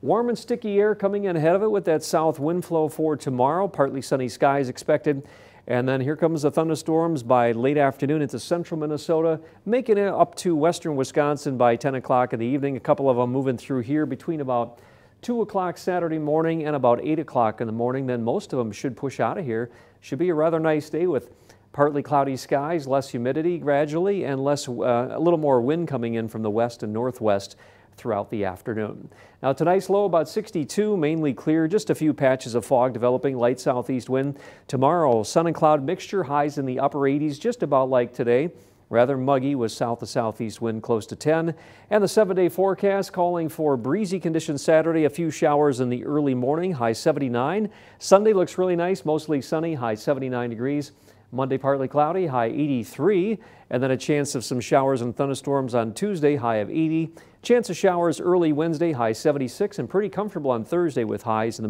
Warm and sticky air coming in ahead of it with that south wind flow for tomorrow. Partly sunny skies expected. And then here comes the thunderstorms by late afternoon into central Minnesota, making it up to western Wisconsin by 10 o'clock in the evening. A couple of them moving through here between about 2 o'clock Saturday morning and about 8 o'clock in the morning. Then most of them should push out of here. Should be a rather nice day with partly cloudy skies, less humidity gradually, and less, uh, a little more wind coming in from the west and northwest throughout the afternoon. Now tonight's low about 62, mainly clear, just a few patches of fog developing, light southeast wind. Tomorrow, sun and cloud mixture, highs in the upper 80s, just about like today. Rather muggy with south to southeast wind close to 10. And the seven day forecast calling for breezy conditions Saturday, a few showers in the early morning, high 79. Sunday looks really nice, mostly sunny, high 79 degrees. Monday, partly cloudy, high 83, and then a chance of some showers and thunderstorms on Tuesday, high of 80. Chance of showers early Wednesday, high 76, and pretty comfortable on Thursday with highs in the